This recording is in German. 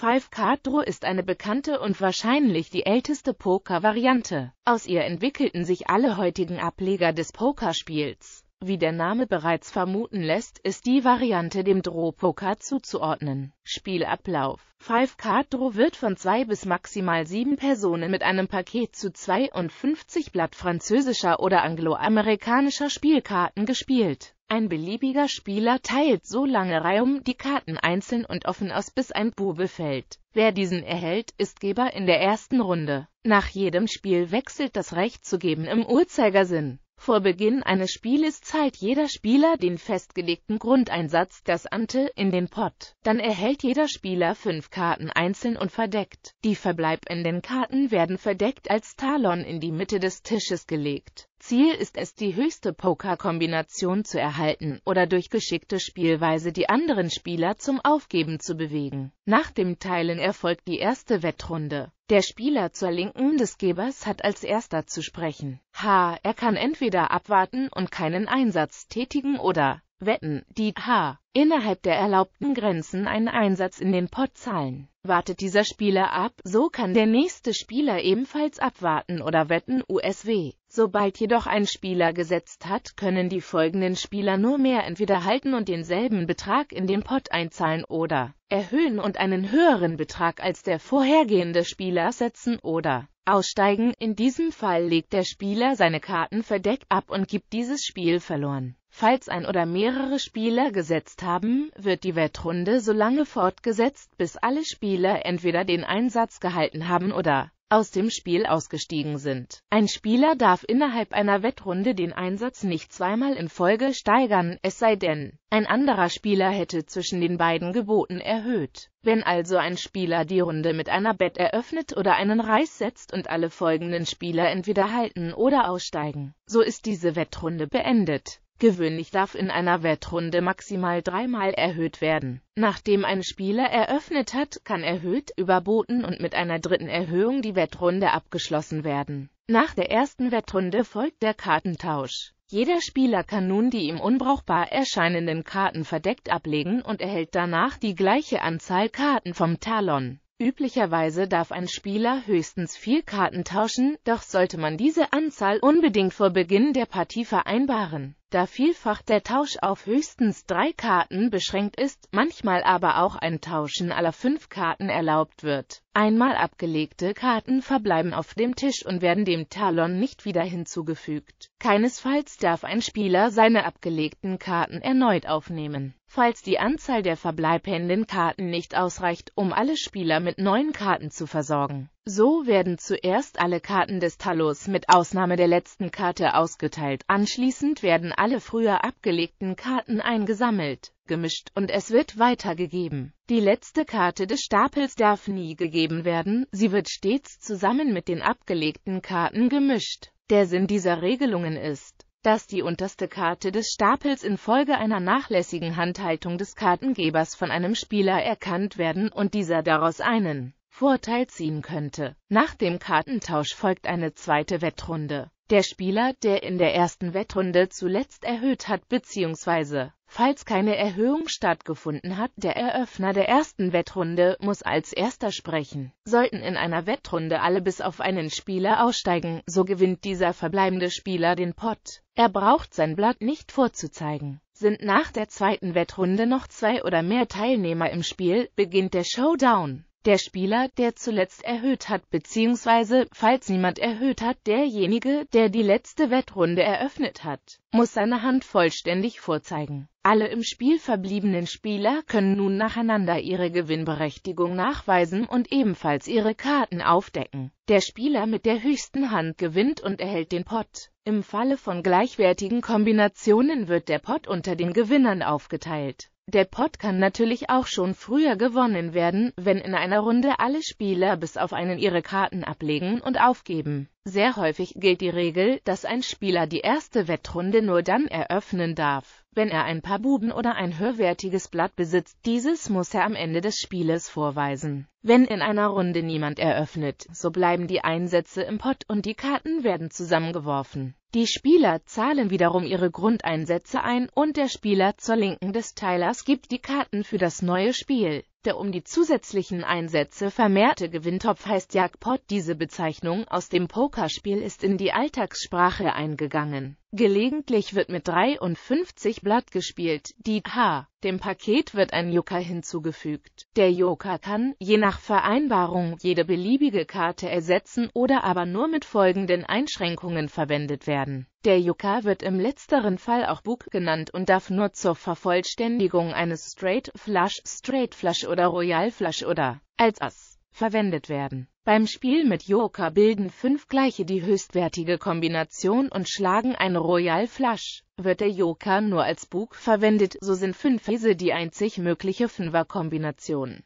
Five Card Draw ist eine bekannte und wahrscheinlich die älteste Poker-Variante. Aus ihr entwickelten sich alle heutigen Ableger des Pokerspiels. Wie der Name bereits vermuten lässt, ist die Variante dem Draw-Poker zuzuordnen. Spielablauf Five Card Draw wird von zwei bis maximal sieben Personen mit einem Paket zu 52 Blatt französischer oder angloamerikanischer Spielkarten gespielt. Ein beliebiger Spieler teilt so lange Reihum die Karten einzeln und offen aus, bis ein Bube fällt. Wer diesen erhält, ist Geber in der ersten Runde. Nach jedem Spiel wechselt das Recht zu geben im Uhrzeigersinn. Vor Beginn eines Spieles zahlt jeder Spieler den festgelegten Grundeinsatz das Ante in den Pott. Dann erhält jeder Spieler fünf Karten einzeln und verdeckt. Die verbleibenden Karten werden verdeckt als Talon in die Mitte des Tisches gelegt. Ziel ist es, die höchste Pokerkombination zu erhalten oder durch geschickte Spielweise die anderen Spieler zum Aufgeben zu bewegen. Nach dem Teilen erfolgt die erste Wettrunde. Der Spieler zur Linken des Gebers hat als erster zu sprechen. H. Er kann entweder abwarten und keinen Einsatz tätigen oder Wetten, die H. innerhalb der erlaubten Grenzen einen Einsatz in den Pot zahlen. Wartet dieser Spieler ab, so kann der nächste Spieler ebenfalls abwarten oder wetten USW. Sobald jedoch ein Spieler gesetzt hat, können die folgenden Spieler nur mehr entweder halten und denselben Betrag in den Pot einzahlen oder erhöhen und einen höheren Betrag als der vorhergehende Spieler setzen oder aussteigen. In diesem Fall legt der Spieler seine Karten verdeckt ab und gibt dieses Spiel verloren. Falls ein oder mehrere Spieler gesetzt haben, wird die Wettrunde so lange fortgesetzt, bis alle Spieler entweder den Einsatz gehalten haben oder aus dem Spiel ausgestiegen sind. Ein Spieler darf innerhalb einer Wettrunde den Einsatz nicht zweimal in Folge steigern, es sei denn, ein anderer Spieler hätte zwischen den beiden Geboten erhöht. Wenn also ein Spieler die Runde mit einer Bett eröffnet oder einen Reis setzt und alle folgenden Spieler entweder halten oder aussteigen, so ist diese Wettrunde beendet. Gewöhnlich darf in einer Wettrunde maximal dreimal erhöht werden. Nachdem ein Spieler eröffnet hat, kann erhöht, überboten und mit einer dritten Erhöhung die Wettrunde abgeschlossen werden. Nach der ersten Wettrunde folgt der Kartentausch. Jeder Spieler kann nun die ihm unbrauchbar erscheinenden Karten verdeckt ablegen und erhält danach die gleiche Anzahl Karten vom Talon. Üblicherweise darf ein Spieler höchstens vier Karten tauschen, doch sollte man diese Anzahl unbedingt vor Beginn der Partie vereinbaren. Da vielfach der Tausch auf höchstens drei Karten beschränkt ist, manchmal aber auch ein Tauschen aller fünf Karten erlaubt wird. Einmal abgelegte Karten verbleiben auf dem Tisch und werden dem Talon nicht wieder hinzugefügt. Keinesfalls darf ein Spieler seine abgelegten Karten erneut aufnehmen. Falls die Anzahl der verbleibenden Karten nicht ausreicht, um alle Spieler mit neuen Karten zu versorgen, so werden zuerst alle Karten des Talos mit Ausnahme der letzten Karte ausgeteilt, anschließend werden alle früher abgelegten Karten eingesammelt, gemischt und es wird weitergegeben. Die letzte Karte des Stapels darf nie gegeben werden, sie wird stets zusammen mit den abgelegten Karten gemischt. Der Sinn dieser Regelungen ist, dass die unterste Karte des Stapels infolge einer nachlässigen Handhaltung des Kartengebers von einem Spieler erkannt werden und dieser daraus einen Vorteil ziehen könnte. Nach dem Kartentausch folgt eine zweite Wettrunde. Der Spieler, der in der ersten Wettrunde zuletzt erhöht hat bzw. falls keine Erhöhung stattgefunden hat, der Eröffner der ersten Wettrunde muss als erster sprechen. Sollten in einer Wettrunde alle bis auf einen Spieler aussteigen, so gewinnt dieser verbleibende Spieler den Pott. Er braucht sein Blatt nicht vorzuzeigen. Sind nach der zweiten Wettrunde noch zwei oder mehr Teilnehmer im Spiel, beginnt der Showdown. Der Spieler, der zuletzt erhöht hat bzw. falls niemand erhöht hat, derjenige, der die letzte Wettrunde eröffnet hat, muss seine Hand vollständig vorzeigen. Alle im Spiel verbliebenen Spieler können nun nacheinander ihre Gewinnberechtigung nachweisen und ebenfalls ihre Karten aufdecken. Der Spieler mit der höchsten Hand gewinnt und erhält den Pot. Im Falle von gleichwertigen Kombinationen wird der Pot unter den Gewinnern aufgeteilt. Der Pot kann natürlich auch schon früher gewonnen werden, wenn in einer Runde alle Spieler bis auf einen ihre Karten ablegen und aufgeben. Sehr häufig gilt die Regel, dass ein Spieler die erste Wettrunde nur dann eröffnen darf, wenn er ein paar Buben oder ein höherwertiges Blatt besitzt. Dieses muss er am Ende des Spieles vorweisen. Wenn in einer Runde niemand eröffnet, so bleiben die Einsätze im Pott und die Karten werden zusammengeworfen. Die Spieler zahlen wiederum ihre Grundeinsätze ein und der Spieler zur Linken des Teilers gibt die Karten für das neue Spiel der um die zusätzlichen Einsätze vermehrte Gewinntopf heißt Jackpot. Diese Bezeichnung aus dem Pokerspiel ist in die Alltagssprache eingegangen Gelegentlich wird mit 53 Blatt gespielt, die H. Dem Paket wird ein Joker hinzugefügt. Der Joker kann, je nach Vereinbarung, jede beliebige Karte ersetzen oder aber nur mit folgenden Einschränkungen verwendet werden. Der Joker wird im letzteren Fall auch Bug genannt und darf nur zur Vervollständigung eines Straight Flush, Straight Flush oder Royal Flush oder als Ass verwendet werden. Beim Spiel mit Joker bilden fünf gleiche die höchstwertige Kombination und schlagen ein Royal Flush. Wird der Joker nur als Bug verwendet, so sind fünf Asse die einzig mögliche Fünferkombination.